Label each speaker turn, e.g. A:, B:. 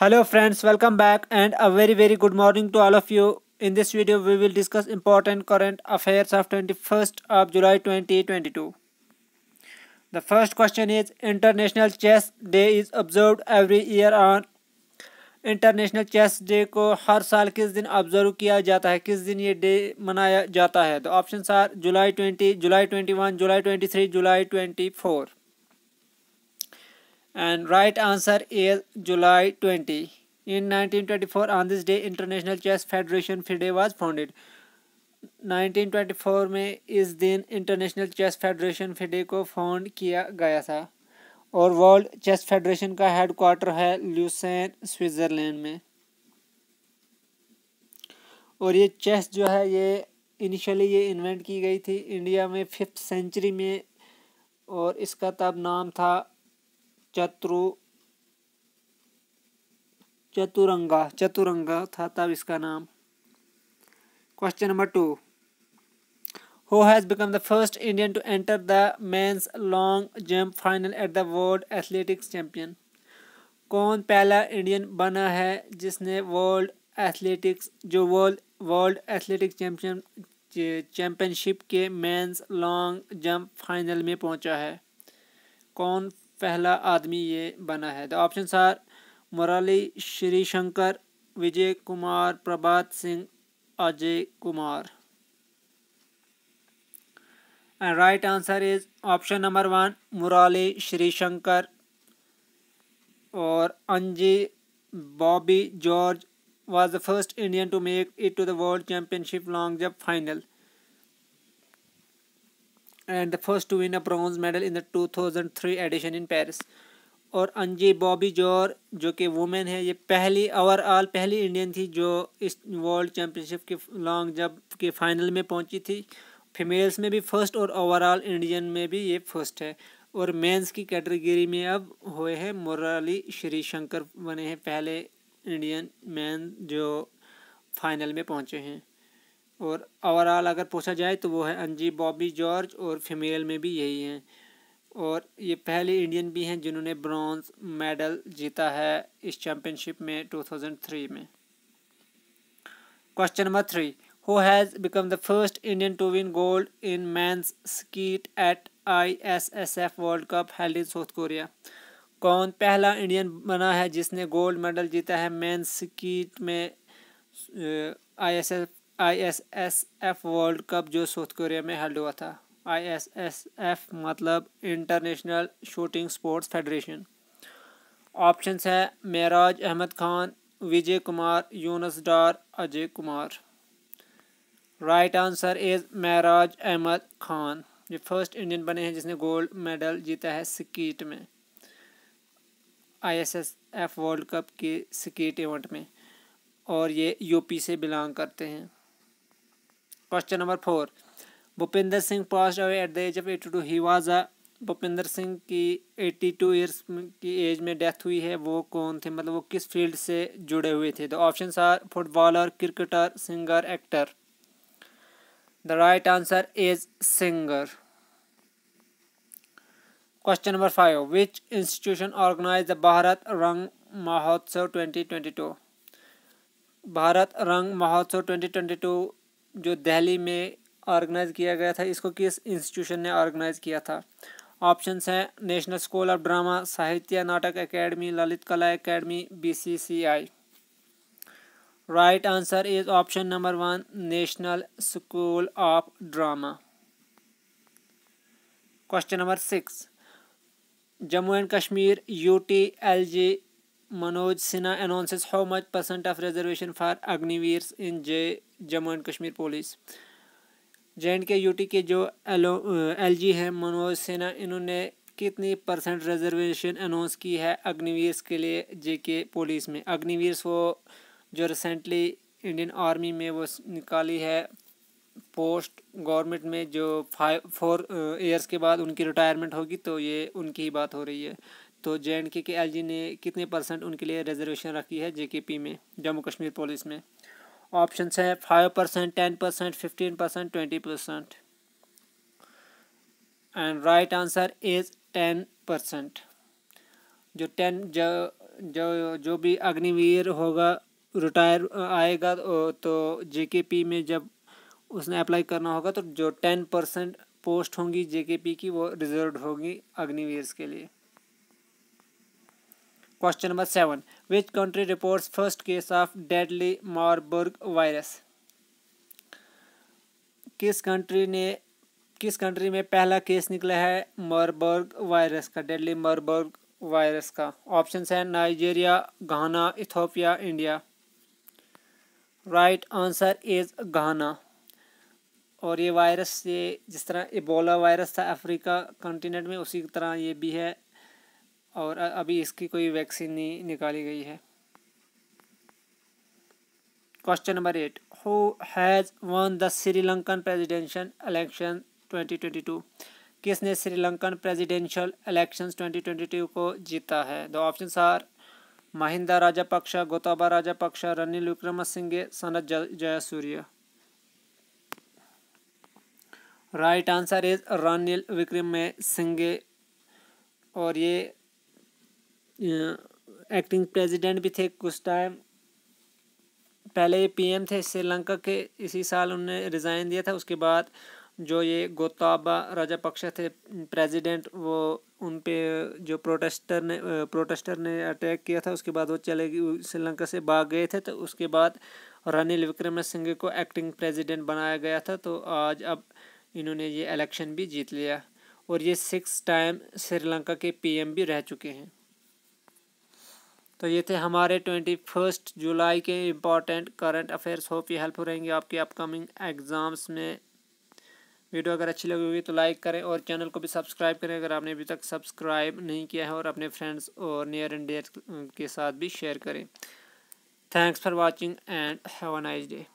A: hello friends welcome back and a very very good morning to all of you in this video we will discuss important current affairs of 21st of july 2022 the first question is international chess day is observed every year on international chess day को हर साल किस दिन observe किया जाता है किस दिन ये डे मनाया जाता है तो option are July twenty July twenty one July twenty three July twenty four and right answer is July 20. In 1924, on this day, International Chess Federation FIDE was founded. 1924 में इस दिन इंटरनेशनल चेस फेडरेशन फिडे को found किया गया था और world chess federation का headquarter है ल्यूसेन स्विट्ज़रलैंड में और ये चेस जो है ये इनिशियली ये इन्वेंट की गई थी इंडिया में फिफ्थ सेंचुरी में और इसका तब नाम था चतुर चतुरंगा चतुरंगा था तब इसका नाम question number two who has become the first Indian to enter the men's long jump final at the world athletics champion कौन पहला इंडियन बना है जिसने वर्ल्ड एथलेटिक्स जो world world athletics champion championship के मेंस लॉन्ग जंप फाइनल में पहुंचा है कौन पहला आदमी ये बना है the option are Murali Sreeshankar Vijay Kumar Prabhat Singh Ajay Kumar and right answer is option number one Murali Sreeshankar और Anju Bobby George was the first Indian to make it to the world championship long jump final and the first to win a bronze medal in the 2003 edition in Paris. और अंजी बॉबी जोर जो कि women है ये पहली overall पहली Indian थी जो इस वर्ल्ड चैम्पियनशिप के लॉन्ग जब के फाइनल में पहुंची थी फीमेल्स में भी फर्स्ट और ओवरऑल इंडियन में भी ये फर्स्ट है और मेंस की कैटेगरी में अब हुए हैं मुरली श्री शंकर बने हैं पहले इंडियन मैन जो फाइनल में पहुंचे हैं और ओवरऑल अगर पूछा जाए तो वो है अंजी बॉबी जॉर्ज और फीमेल में भी यही हैं और ये पहले इंडियन भी हैं जिन्होंने ब्रॉन्ज मेडल जीता है इस चैम्पियनशिप में टू थाउजेंड थ्री में question number three who the first Indian to win gold in men's skeet at I S S F world cup held in South Korea कौन पहला इंडियन बना है जिसने गोल्ड मेडल जीता है man skeet में I S F ISSF world cup जो South Korea में हेल्ड हुआ था आईएसएसएफ मतलब international shooting sports federation options है Meraj Ahmad Khan Vijay Kumar Younis Dar Ajay Kumar right answer is Meraj Ahmad Khan ये फर्स्ट इंडियन बने हैं जिसने गोल्ड मेडल जीता है स्कीट में आईएसएसएफ वर्ल्ड कप के स्कीट इवेंट में और ये यूपी से बिलोंग करते हैं question number four four. Singh Singh away at the age of eighty two he was a Bhupinder Singh की टू ईयर्स की एज में डेथ हुई है वो कौन थे मतलब वो किस फील्ड से जुड़े हुए थे the option are footballer cricketer singer actor the right answer is singer question number five which institution organize the Bharat Rang Mahotsav twenty twenty two Bharat Rang Mahotsav twenty twenty two जो दिल्ली में ऑर्गेनाइज़ किया गया था इसको किस इंस्टीट्यूशन ने ऑर्गेनाइज़ किया था ऑप्शन हैं नेशनल स्कूल ऑफ ड्रामा साहित्य नाटक academy Lalit Kala academy BCCI right answer is option number one national school of drama question number six Jammu and Kashmir U T L G Manoj Sinha announces how much percent of reservation for Agniveers in J Jammu and Kashmir Police. J and K UT के जो yellow L G हैं मनोज सिन्हा इन्होंने कितनी percent reservation announce की है अग्निवीर्स के लिए जे के पुलिस में अग्निवीर्स वो जो रिसेंटली इंडियन आर्मी में वो निकाली है पोस्ट गवर्नमेंट में जो फाइव फोर ईयर्स के बाद उनकी रिटायरमेंट होगी तो ये उनकी ही बात हो रही है तो जे एंड के के एल ने कितने परसेंट उनके लिए रिजर्वेशन रखी है जे के पी में जम्मू कश्मीर पुलिस में ऑप्शन है five percent ten percent fifteen percent twenty percent and right answer is ten percent जो टेन जो जो जो भी अग्निवीर होगा रिटायर आएगा तो जे के पी में जब उसने अप्लाई करना होगा तो जो टेन परसेंट पोस्ट होंगी जे के पी की वो रिजर्व होगी अग्निवीर के लिए question number seven which country reports first case of deadly Marburg virus किस कंट्री ने किस कंट्री में पहला केस निकला है मारबर्ग वायरस का डेडली मारबर्ग वायरस का ऑप्शन है Nigeria Ghana Ethiopia India right answer is Ghana और ये वायरस ये जिस तरह इबोला वायरस था अफ्रीका कंटिनेंट में उसी तरह ये भी है और अभी इसकी कोई वैक्सीन नहीं निकाली गई है question number eight who has won the Sri Lankan presidential election 2022 किसने श्रीलंकन प्रेजिडेंशियल इलेक्शन 2022 को जीता है the option are Mahinda Rajapaksa Gotabaya Rajapaksa Ranil Singh Sanath Surya right answer is Ranil Wickremesinghe और ये एक्टिंग प्रेसिडेंट भी थे कुछ टाइम पहले ये पीएम थे श्रीलंका के इसी साल उन्होंने रिज़ाइन दिया था उसके बाद जो ये गोताबा राजापक्ष थे प्रेसिडेंट वो उन पे जो प्रोटेस्टर ने प्रोटेस्टर ने अटैक किया था उसके बाद वो चले गए श्रीलंका से भाग गए थे तो उसके बाद रनिल विक्रम सिंह को एक्टिंग प्रेसिडेंट बनाया गया था तो आज अब इन्होंने ये इलेक्शन भी जीत लिया और ये सिक्स टाइम श्रीलंका के पीएम भी रह चुके हैं तो ये थे हमारे ट्वेंटी फर्स्ट जुलाई के इम्पॉर्टेंट करंट अफेयर्स होप ये हेल्पफुल रहेंगे आपके अपकमिंग एग्ज़ाम्स में वीडियो अगर अच्छी लगी होगी तो लाइक करें और चैनल को भी सब्सक्राइब करें अगर आपने अभी तक सब्सक्राइब नहीं किया है और अपने फ्रेंड्स और नियर एंड डेयर के साथ भी शेयर करें thanks for watching and have a nice day